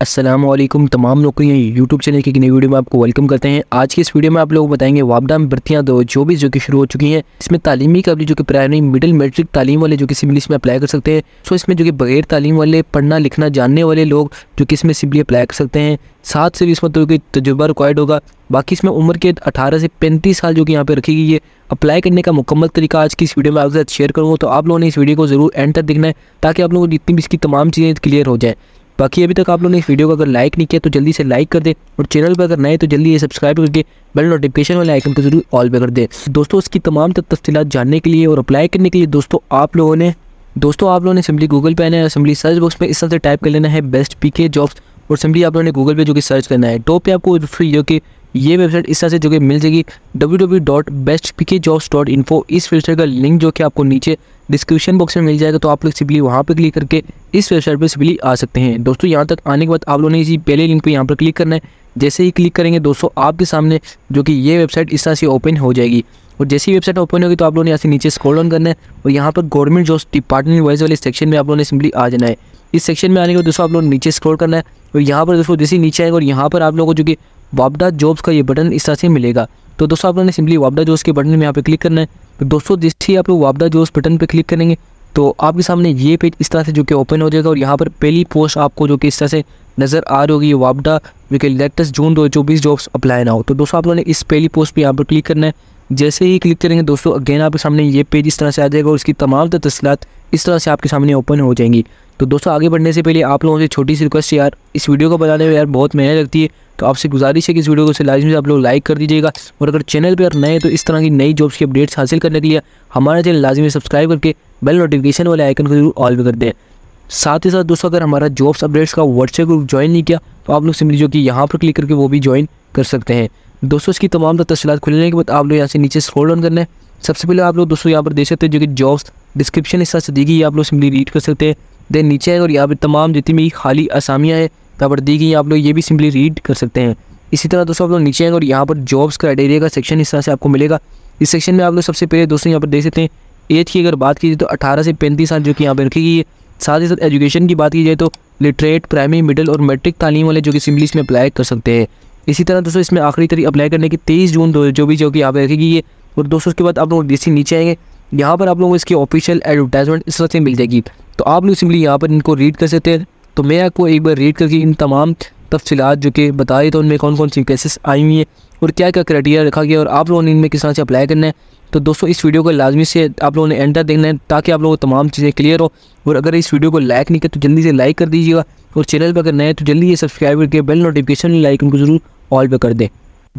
अस्सलाम वालेकुम तमाम लोग को ये यूट्यूब चैनल की नई वीडियो में आपको वेलकम करते हैं आज की इस वीडियो में आप लोग बताएंगे वापडा में भर्तियाँ दो चौबीस जो कि शुरू हो चुकी हैं इसमें तालीमी भी जो कि प्रायमरी मिडिल मेट्रिक तालीम वाले जो कि सिविल इसमें अप्लाई कर सकते हैं सो इसमें जो कि बगैर तालीम वाले पढ़ना लिखना जानने वाले लोग जो कि इसमें सिविल अप्लाई कर सकते हैं साथ से भी इसमें तो तजुर्बा रिक्वायर्ड होगा बाकी इसमें उम्र के 18 से 35 साल जो कि यहाँ पे रखी गई है अप्लाई करने का मुकम्मल तरीका आज की इस वीडियो में आपके साथ शेयर करूँगा तो आप लोगों ने इस वीडियो को ज़रूर एंड तक देखना है ताकि आप लोगों को जितनी भी इसकी तमाम चीज़ें क्लियर हो जाए बाकी अभी तक आप लोगों ने इस वीडियो को अगर लाइक नहीं किया तो जल्दी से लाइक कर दे और चैनल पर अगर नए तो जल्दी ये सब्सक्राइब करके बेल नोटिफिकेशन वाले आइकन को जरूर ऑल पे कर दे दोस्तों इसकी तमाम तफसीत जानने के लिए और अप्लाई करने के लिए दोस्तों आप लोगों ने दोस्तों आप लोगों ने सिम्बली गूगल पे आना है सिम्बली सर्च बॉक्स में इस तरह से टाइप कर लेना है बेस्ट पी के जॉब्स और सिम्बली आप लोगों ने गूगल पे जो कि सर्च करना है टॉप पे आपको फ्री जो कि ये वेबसाइट इस तरह से जो कि मिल जाएगी www.bestpkjobs.info इस वेबसाइट का लिंक जो कि आपको नीचे डिस्क्रिप्शन बॉक्स में मिल जाएगा तो आप लोग सिंपली वहाँ पर क्लिक करके इस वेबसाइट पर सिंपली आ सकते हैं दोस्तों यहाँ तक आने के बाद आप लोगों ने इसी पहले लिंक पर यहाँ पर क्लिक करना है जैसे ही क्लिक करेंगे दोस्तों आपके सामने जो कि ये वेबसाइट इस तरह से ओपन हो जाएगी और जैसी वेबसाइट ओपन होगी तो आप लोगों ने यहाँ से नीचे स्क्रॉल डाउन करना है और यहाँ पर गवर्नमेंट जॉब डिपार्टमेंट वाइज वाले सेक्शन में आप लोगों ने सिंपली आ जाना है इस सेक्शन में आने के बाद दोस्तों आप लोग नीचे स्क्रॉल करना है और यहाँ पर दोस्तों जैसे नीचे आएगा और यहाँ पर आप लोगों को जो कि वापडा जॉब्स का ये बटन इस तरह से मिलेगा तो दोस्तों आप लोगों ने सिंपली वापडा जॉब्स के बटन में यहाँ पे क्लिक करना है तो दोस्तों ही आप लोग वापडा जॉब्स बटन पे क्लिक करेंगे तो आपके सामने ये पेज इस तरह से जो कि ओपन हो जाएगा और यहाँ पर पहली पोस्ट आपको जो कि इस तरह से नज़र आ रही होगी ये वापडा जो कि लेटेस्ट जून दो चौबीस जॉब्स अप्लाई ना हो तो दोस्तों आप लोगों ने इस पहली पोस्ट पर यहाँ पर क्लिक करना है जैसे ही क्लिक करेंगे दोस्तों अगेन आपके सामने ये पेज इस तरह से आ जाएगा और इसकी तमाम तफसलत इस तरह से आपके सामने ओपन हो जाएंगी तो दोस्तों आगे बढ़ने से पहले आप लोगों से छोटी सी रिक्वेस्ट यार इस वीडियो को बनाने में यार बहुत मेहनत लगती है तो आपसे गुजारिश है कि इस वीडियो को लाजमी से आप लोग लाइक कर दीजिएगा और अगर चैनल पर नए तो इस तरह की नई जॉब्स की अपडेट्स हासिल करने के लिए हमारा चैनल लाजमी सब्सक्राइब करके बेल नोटिफिकेशन वाले आइकन को जरूर ऑल भी कर दें साथ ही साथ दोस्तों अगर हमारा जॉब्स अपडेट्स का व्हाट्सएप ग्रुप ज्वाइन नहीं किया तो आप लोग सिंपली जो कि यहाँ पर क्लिक करके वो भी ज्वाइन कर सकते हैं दोस्तों इसकी तमाम तफसीत खुलने के बाद आप लोग यहाँ से नीचे स्क्रॉल डाउन करना है सबसे पहले आप लोग दोस्तों यहाँ पर देख सकते हैं जो कि जॉब्स डिस्क्रिप्शन हिस्सा से दी गई आप लोग सिम्पली रीड कर सकते हैं देन नीचे है और यहाँ पर तमाम जितनी भी खाली आसामियाँ हैं यहाँ पर दी गई आप लोग ये भी सिंपली रीड कर सकते हैं इसी तरह दोस्तों आप लोग नीचे हैं और यहाँ पर जॉब्स क्राइटेरिया का सेक्शन इस तरह से आपको मिलेगा इस सेक्शन में आप लोग सबसे पहले दोस्तों यहाँ पर देख सकते हैं एज की अगर बात की जाए तो अठारह से पैंतीस साल जो कि यहाँ पर रखी गई है साथ ही साथ एजुकेशन की बात की जाए तो लिटरेट प्राइमरी मिडल और मेट्रिक तालीम वाले जो कि सिम्बली इसमें अप्लाई कर सकते हैं इसी तरह दोस्तों इसमें आखिरी तरीके अप्लाई करने की तेईस जून दो जो भी जो कि यहाँ पर रखी गई है और दोस्तों उसके बाद आप लोग डी नीचे आएंगे यहाँ पर आप लोगों को इसकी ऑफिशियल एडवर्टाइजमेंट इस तरह से मिल जाएगी तो आप लोग सिंपली यहाँ पर इनको रीड कर सकते हैं तो मैं आपको एक बार रीड करके इन तमाम तफसीत जो कि बताए तो उनमें कौन कौन सी केसेस आई हुई हैं और क्या क्या क्राइटेरिया रखा गया और आप लोगों ने इनमें किस तरह से अप्लाई करना है तो दोस्तों इस वीडियो को लाजमी से आप लोगों ने एंटर देखना है ताकि आप लोगों को तमाम चीज़ें क्लियर हो और अगर इस वीडियो को लाइक नहीं करें तो जल्दी से लाइक कर दीजिएगा और चैनल पर अगर नए तो जल्दी ये सब्सक्राइब करके बेल नोटिफिकेशन लाइक उनको जरूर ऑल पर कर दें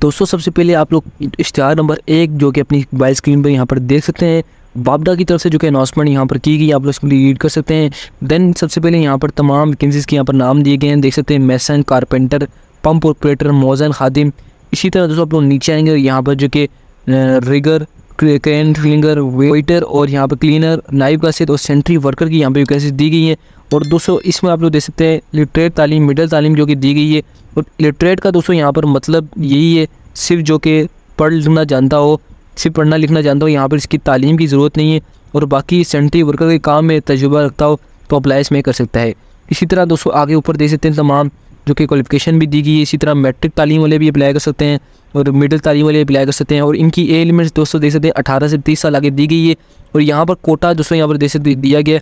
दोस्तों सबसे पहले आप लोग इश्तहार नंबर एक जो कि अपनी मोबाइल स्क्रीन पर यहाँ पर देख सकते हैं वापडा की तरफ से जो कि अनाउंसमेंट यहाँ पर की गई आप लोग इसको रीड कर सकते हैं देन सबसे पहले यहाँ पर तमाम वैकेंसीज़ के यहाँ पर नाम दिए गए हैं देख सकते हैं मैसन कारपेंटर पम्प ऑपरेटर मोजन खादिम इसी तरह दोस्तों आप लोग नीचे आएंगे यहाँ पर जो कि रिगर क्रेन क्लिंगर वेटर और यहाँ पर क्लीनर नाइफ का सेट और सेंट्री वर्कर की यहाँ पर वैकेंसी दी गई है और दोस्तों इसमें आप लोग देख सकते हैं लिटरेट तालीम मिडल तालीम जो कि दी गई है और लिटरेट का दोस्तों यहाँ पर मतलब यही है सिर्फ जो कि पढ़ लिखना जानता हो सिर्फ पढ़ना लिखना जानता हो यहाँ पर इसकी तालीम की ज़रूरत नहीं है और बाकी सेंट्री वर्कर के काम में तजुर्बा रखता हो तो अप्लाई इसमें कर सकता है इसी तरह दोस्तों आगे ऊपर दे सकते हैं तमाम जो कि क्वालिफिकेशन भी दी गई है इसी तरह मैट्रिक तालीम वाले भी अप्लाई कर सकते हैं और मिडिल तालीम वाले अप्लाई कर सकते हैं और इनकी ए एलिमेंट्स दोस्तों दे सकते हैं अठारह से तीस साल आगे दी गई है और यहाँ पर कोटा दोस्तों यहाँ पर दे सकते दिया गया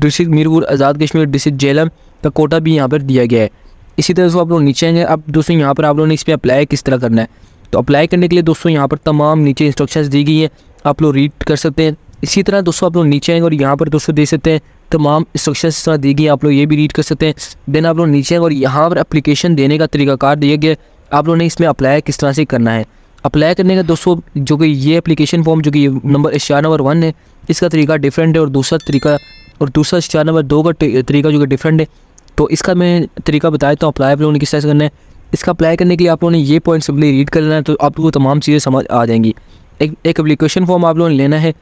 डिस्ट्रिक्ट मीरपुर आज़ाद कश्मीर डिस्ट्रिक्ट जेलम का कोटा भी यहाँ पर दिया गया है इसी तरह दोस्तों आप लोग नीचे आएंगे अब दोस्तों यहाँ पर आप लोगों ने इस पर अप्लाई किस तरह करना है तो अप्लाई करने के लिए दोस्तों यहाँ पर तमाम नीचे इंस्ट्रक्शंस दी गई हैं आप लोग रीड कर सकते हैं इसी तरह दोस्तों आप लोग नीचे आएंगे और यहाँ पर दोस्तों देख सकते हैं तमाम इंस्ट्रक्शन इस तरह दी गई आप लोग ये भी रीड कर सकते हैं देन आप लोग नीचे आएंगे और यहाँ पर अप्लीकेशन देने का तरीकाकार दिया गया आप लोगों ने इसमें अप्लाई किस तरह से करना है अप्लाई करने का दोस्तों जो कि ये एप्लीकेशन फॉर्म जो कि नंबर स्टार नंबर वन है इसका तरीका डिफरेंट है और दूसरा तरीका और दूसरा स्टार नंबर दो का तरीका जो कि डिफरेंट है तो इसका मैं तरीका बताया तो अप्लाई आप लोगों ने किस तरह से करना है इसका अप्लाई करने के लिए आप लोगों ने ये पॉइंट सिंपली रीड कर लेना है तो आप लोगों को तमाम चीज़ें समझ आ जाएंगी एक एक एप्लीकेशन फॉर्म आप लोगों ने लेना है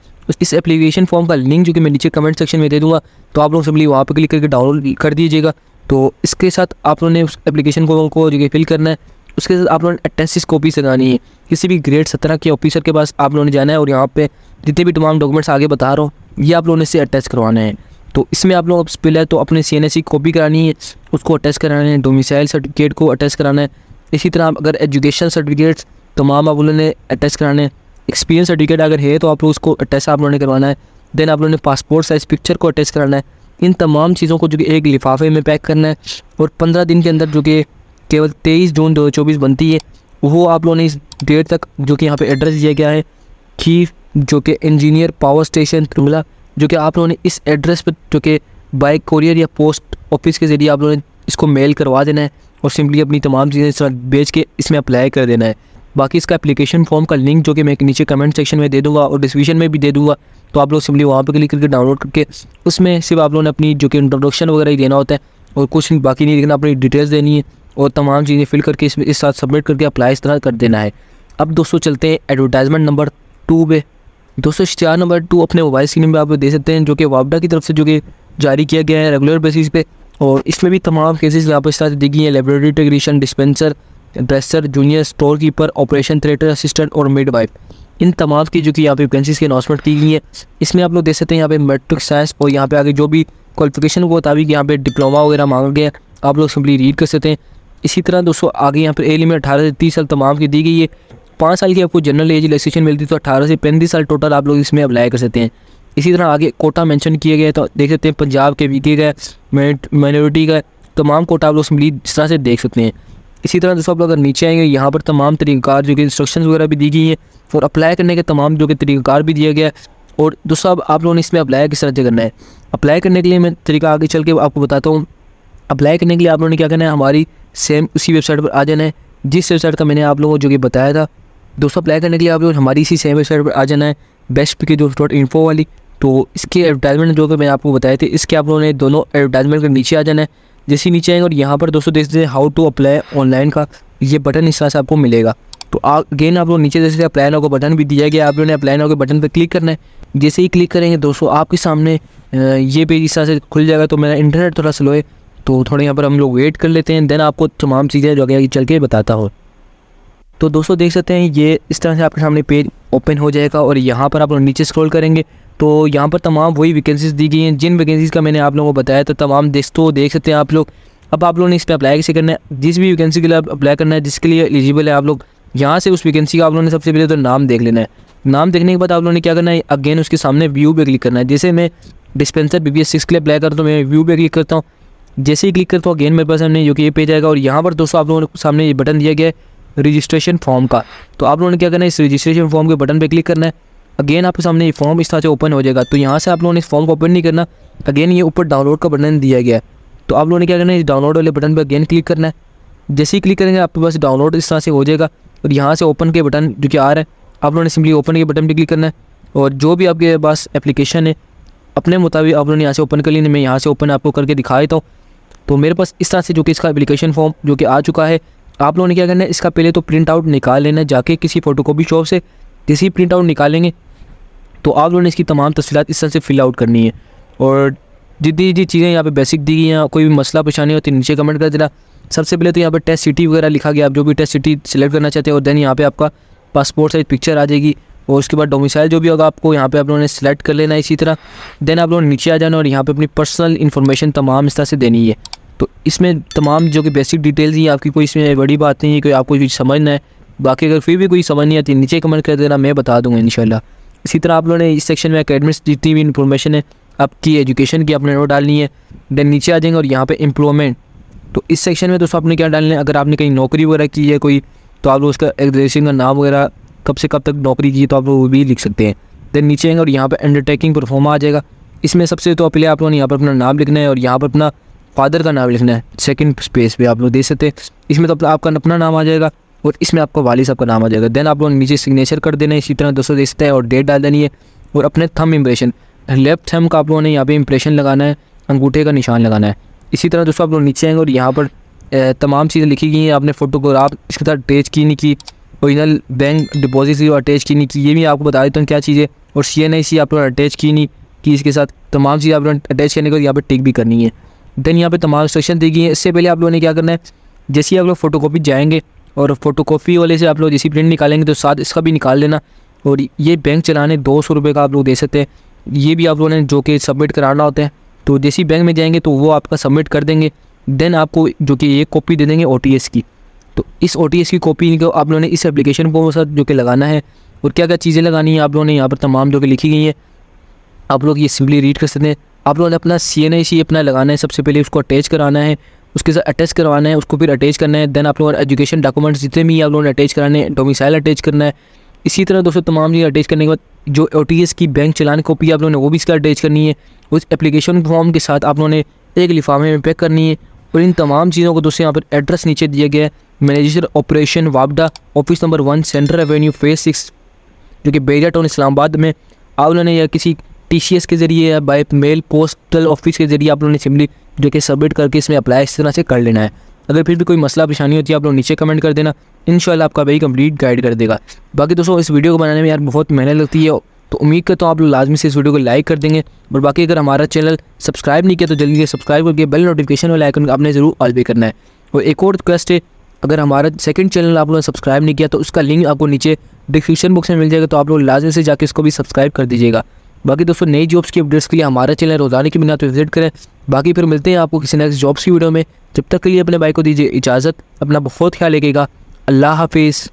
इस एप्लीकेशन फॉर्म का लिंक जो कि मैं नीचे कमेंट सेक्शन में दे दूँगा तो आप लोग सिंपली वहाँ पर क्लिक करके डाउनलोड कर दीजिएगा तो इसके साथ आप लोगों ने उस एप्लीकेशन फॉर्म को जो कि फिल करना है उसके साथ आप लोगों ने अटेंसिस कॉपी लगानी है किसी भी ग्रेड सत्रह के ऑफिसर के पास आप लोगों ने जाना है और यहाँ पर जितने भी तमाम डॉक्यूमेंट्स आगे बता रहा हूँ ये आप लोगों ने इसे अटैच करवाना है तो इसमें आप लोग है तो अपने सी एन कॉपी करानी है उसको अटैच कराना है डोमिसाइल सर्टिफिकेट को अटैच कराना है इसी तरह अगर एजुकेशन सर्टिफिकेट्स तमाम आप लोगों ने अटैच कराने हैं एक्सपीरियंस सर्टिफिकेट अगर है तो आप लोग उसको अटैच आप लोगों ने करवाना है देन आप लोगों ने पासपोर्ट साइज़ पिक्चर को अटैच कराना है इन तमाम चीज़ों को जो कि एक लिफाफे में पैक करना है और पंद्रह दिन के अंदर जो कि केवल तेईस जून दो हज़ार चौबीस बनती है वो आप लोगों ने इस डेट तक जो कि यहाँ पर एड्रेस दिया गया है खीर जो कि इंजीनियर पावर स्टेशन तुमला जो कि आप लोगों ने इस एड्रेस पर जो कि बाइक कोरियर या पोस्ट ऑफिस के ज़रिए आप लोगों ने इसको मेल करवा देना है और सिंपली अपनी तमाम चीज़ें इस बेच के इसमें अप्लाई कर देना है बाकी इसका एप्लीकेशन फॉर्म का लिंक जो कि मैं नीचे कमेंट सेक्शन में दे दूंगा और डिस्क्रिप्शन में भी दे दूंगा तो आप लोग सिंपली वहाँ पर क्लिक करके डाउनलोड करके उसमें सिर्फ आप लोगों ने अपनी जो कि इंट्रोडक्शन वगैरह ही देना होता है और कुछ बाकी नहीं देखना अपनी डिटेल्स देनी है और तमाम चीज़ें फिल करके इसमें इस साथ सबमिट करके अप्लाई इस तरह कर देना है अब दोस्तों चलते हैं एडवर्टाइजमेंट नंबर टू पे दोस्तों इश्तार नंबर टू अपने मोबाइल स्क्रीन पर आप दे सकते हैं जो कि वापडा की तरफ से जो कि जारी किया गया है रेगुलर बेसिस पे और इसमें भी तमाम केसेस आप इस तरह दी गई हैं laboratory technician dispenser dresser junior store keeper operation theatre assistant और मिड वाइफ इन तमाम की जो कि यहाँ पे वैकेंसीज की अनाउंसमेंट की गई है इसमें आप लोग देख सकते हैं यहाँ पे मेट्रिक साइंस और यहाँ पे आगे जो भी क्वालिफिकेशन के मुताबिक यहाँ पे डिप्लोमा वगैरह मांगा गया आप लोग सिंपली रीड कर सकते हैं इसी तरह दोस्तों आगे यहाँ पर एलिमेंट अठारह से तीस साल तमाम की दी गई है पाँच साल की आपको जनरल एज रिलैक्सेशन मिलती तो अठारह से पैंतीस साल टोटल आप लोग इसमें अप्लाई कर सकते हैं इसी तरह आगे कोटा मेंशन किए गए तो देख सकते हैं पंजाब के वीके का माइनॉरिटी का तमाम कोटा आप लोग सम्प्लीट इस तरह से देख सकते हैं इसी तरह दोस्तों आप लोग अगर नीचे आएंगे यहाँ पर तमाम तरीक़ार जो कि इंस्ट्रक्शन वगैरह भी दी गई हैं और अप्लाई करने के तमाम जो कि तरीक़ार भी दिया गया है और दोस्तों अब आप लोगों ने इसमें अप्लाई किस तरह से करना है अप्लाई करने के लिए मैं तरीका आगे चल के आपको बताता हूँ अप्लाई करने के लिए आप लोगों ने क्या करना है हमारी सेम उसी वेबसाइट पर आ जाना है जिस वेबसाइट का मैंने आप लोगों को जो कि बताया था दोस्तों अप्लाई करने के लिए आप लोग हमारी इसी सेम वेबसाइट पर आ जाना है बेस्ट के दोस्त डॉट इन्फो वाली तो इसके एडवर्टाइजमेंट जो कि मैंने आपको बताए थे इसके आप लोगों ने दोनों एडवर्टाइजमेंट के नीचे आ जाना है जैसे नीचे आएंगे और यहाँ पर दोस्तों देखते हैं हाउ टू अप्लाई ऑनलाइन का ये बटन इस तरह से आपको मिलेगा तो अगेन आप लोग नीचे जैसे अप्लाई नाउ का बटन भी दिया गया आप लोगों ने अप्लाई नाउ के बटन पर क्लिक करना है जैसे ही क्लिक करेंगे दोस्तों आपके सामने ये पेज इस तरह से खुल जाएगा तो मेरा इंटरनेट थोड़ा स्लो है तो थोड़ा यहाँ पर हम लोग वेट कर लेते हैं देन आपको तमाम चीज़ें जो आगे चल के बताता हूँ तो दोस्तों देख सकते हैं ये इस तरह से आपके सामने पेज ओपन हो जाएगा और यहाँ पर आप लोग नीचे स्क्रॉल करेंगे तो यहाँ पर तमाम वही वैकेंसीज दी गई हैं जिन वैकेंसीज़ का मैंने आप लोगों को बताया तो तमाम दोस्तों देख सकते हैं आप लोग अब आप लोगों ने इस पर अप्लाई कैसे करना है जिस भी वैकेंसी के लिए आप अप्लाई करना है जिसके लिए एलिजिबल है आप लोग यहाँ से उस वैकेंसी का आप लोगों ने सबसे पहले तो नाम देख लेना है नाम देखने के बाद आप लोगों ने क्या करना है अगेन उसके सामने व्यू पे क्लिक करना है जैसे मैं dispenser B B S six के लिए अप्लाई करता हूँ तो मैं व्यू पे क्लिक करता हूँ जैसे ही क्लिक करता हूँ अगेन मेरे पास हमने यू ये पेज आएगा और यहाँ पर दोस्तों आप लोगों के सामने ये बटन दिया गया है रजिस्ट्रेशन फॉर्म का तो आप लोगों ने क्या करना है इस रजिस्ट्रेशन फॉर्म के बटन पर क्लिक करना है अगेन आपके सामने ये फॉर्म इस तरह से ओपन हो जाएगा तो यहाँ से आप लोगों ने इस फॉर्म को ओपन नहीं करना अगेन ये ऊपर डाउनलोड का बटन दिया गया है तो आप लोगों ने क्या करना है इस डाउनलोड वाले बटन पर अगेन क्लिक करना है जैसे ही क्लिक करेंगे आपके पास डाउनलोड इस तरह से हो जाएगा और यहाँ से ओपन के बटन जो कि आ रहा है आप लोगों ने सिंपली ओपन के बटन पर क्लिक करना है और जो भी आपके पास एप्लीकेशन है अपने मुताबिक आप लोगों ने यहाँ से ओपन कर लिया मैं यहाँ से ओपन आपको करके दिखा देता हूँ तो मेरे पास इस तरह से जो कि इसका एप्लीकेशन फॉर्म जो कि आ चुका है आप लोगों ने क्या करना है इसका पहले तो प्रिंट आउट निकाल लेना जाके किसी फोटोकॉपी शॉप से जैसे ही प्रिंट आउट निकालेंगे तो आप लोगों ने इसकी तमाम तफसीत इस तरह से फिल आउट करनी है और जितनी जितनी चीज़ें यहाँ पे बेसिक दी गई हैं कोई भी मसला परेशानी होती है नीचे कमेंट कर देना सबसे पहले तो यहाँ पर टेस्ट सिटी वगैरह लिखा गया आप जो भी टेस्ट सिटी सेलेक्ट करना चाहते हैं और देन यहाँ पर आपका पासपोर्ट साइज पिक्चर आ जाएगी और उसके बाद डोमिसाइल जो भी होगा आपको यहाँ पे आप लोगों ने सिलेक्ट कर लेना है इसी तरह देन आप लोग नीचे आ जाना और यहाँ पे अपनी पर्सनल इन्फॉर्मेशन तमाम इस तरह से देनी है तो इसमें तमाम जो कि बेसिक डिटेल्स हैं आपकी कोई इसमें बड़ी बात नहीं है कोई आपको कुछ समझना है बाकी अगर फिर भी कोई समझ नहीं आती नीचे कमेंट कर देना मैं बता दूंगा इंशाल्लाह इसी तरह आप लोगों ने इस सेक्शन में अकेडमिक्स जितनी भी इन्फॉर्मेशन है आपकी एजुकेशन की आपने नोट डालनी है देन नीचे आ जाएंगे और यहाँ पर इम्प्लॉयमेंट तो इस सेक्शन में दोस्तों आपने क्या डालना है अगर आपने कहीं नौकरी वगैरह की है कोई तो आप लोग उसका एग्जेशन का नाम वगैरह कब से कब तक नौकरी की तो आप लोग वो भी लिख सकते हैं देन नीचे आएंगे और यहाँ पर अंडरटेकिंग परफॉर्मा आ जाएगा इसमें सबसे तो पहले आप लोगों ने यहाँ पर अपना नाम लिखना है और यहाँ पर अपना फादर का नाम लिखना है सेकंड स्पेस पे आप लोग दे सकते हैं इसमें तो आपका अपना नाम आ जाएगा और इसमें आपका वाली साहब का नाम आ जाएगा देन आप लोग नीचे सिग्नेचर कर देना है इसी तरह दोस्तों दे सकते हैं और डेट डाल देनी है और अपने थम इम्प्रेशन लेफ्ट थम का आप लोगों ने यहाँ पे इम्प्रेशन लगाना है अंगूठे का निशान लगाना है इसी तरह दोस्तों आप लोग नीचे आएंगे और यहाँ पर तमाम चीज़ें लिखी गई हैं आपने फोटोग्राफ इसके साथ अटैच की नहीं की ओरिजिनल बैंक डिपॉजिट जो अटैच की नहीं की ये भी आपको बता देता हूँ क्या चीज़ें और सी एन आई सी आप लोगों ने अटैच की नहीं की इसके साथ तमाम चीज़ें आप लोगों ने अटैच करने के बाद यहाँ पर टिक भी करनी है देन यहाँ पे तमाम इंस्ट्रक्शन दी गई है इससे पहले आप लोगों ने क्या करना है जैसे ही आप लोग फोटोकॉपी जाएंगे और फोटोकॉपी वाले से आप लोग जैसी प्रिंट निकालेंगे तो साथ इसका भी निकाल लेना और ये बैंक चलाने दो सौ रुपये का आप लोग दे सकते हैं ये भी आप लोगों ने जो कि सबमिट कराना होता है तो जैसी बैंक में जाएंगे तो वो आपका सबमिट कर देंगे देन आपको जो कि एक कॉपी दे देंगे ओ की तो इस ओ की कॉपी को आप लोगों ने इस एप्लीकेशन को साथ जो कि लगाना है और क्या क्या चीज़ें लगानी है आप लोगों ने यहाँ पर तमाम जो कि लिखी गई हैं आप लोग ये सिंपली रीड कर सकते हैं आप लोगों ने अपना सी एन आई सी अपना लगाना है सबसे पहले उसको अटैच कराना है उसके साथ अटैच करवाना है उसको फिर अटैच करना है देन आप लोगों ने एजुकेशन डॉक्यूमेंट्स जितने भी आप लोगों ने अटैच कराने हैं डोमिसाइल अटैच करना है इसी तरह दोस्तों तमाम चीज़ अटैच करने के बाद जो ओ की बैंक चलान कॉपी आप लोगों ने वो भी इसका अटैच करनी है उस एप्लीकेशन फॉर्म के साथ आप लोगों ने एक लिफाफे में पैक करनी है और इन तमाम चीज़ों को दोस्तों यहाँ पर एड्रेस नीचे दिया गया है मैनेजर ऑपरेशन वापडा office number one central revenue phase six जो कि बेजा टाउन इस्लामाबाद में आप लोगों ने या किसी टी के ज़रिए या बाई मेल पोस्टल ऑफिस के ज़रिए आप लोगों ने सिम्पली जो कि सबमिट करके इसमें अप्लाई इस तरह से कर लेना है अगर फिर भी कोई मसला परेशानी होती है आप लोग नीचे कमेंट कर देना इन आपका भाई कंप्लीट गाइड कर देगा बाकी दोस्तों इस वीडियो को बनाने में यार बहुत मेहनत लगती है तो उम्मीद करता हूँ आप लोग लाजमी से इस वीडियो को लाइक कर देंगे और बाकी अगर हमारा चैनल सब्सक्राइब नहीं किया तो जल्दी से सब्सक्राइब करके बेल नोटिफिकेशन वाला आइकन आपने ज़रूर ऑल भी करना है और एक और रिक्वेस्ट है अगर हमारा सेकंड चैनल आप लोगों ने सब्सक्राइब नहीं किया तो उसका लिंक आपको नीचे डिस्क्रिप्शन बॉक्स में मिल जाएगा तो आप लोग लाजमी से जाकर इसको भी सब्सक्राइब कर दीजिएगा बाकी दोस्तों नई जॉब्स की अपडेट्स के लिए हमारा चैनल रोजाना की बिना तो विजिट करें बाकी फिर मिलते हैं आपको किसी नेक्स्ट जॉब्स की वीडियो में जब तक के लिए अपने भाई को दीजिए इजाज़त अपना बहुत ख्याल रखेगा अल्लाह हाफिज़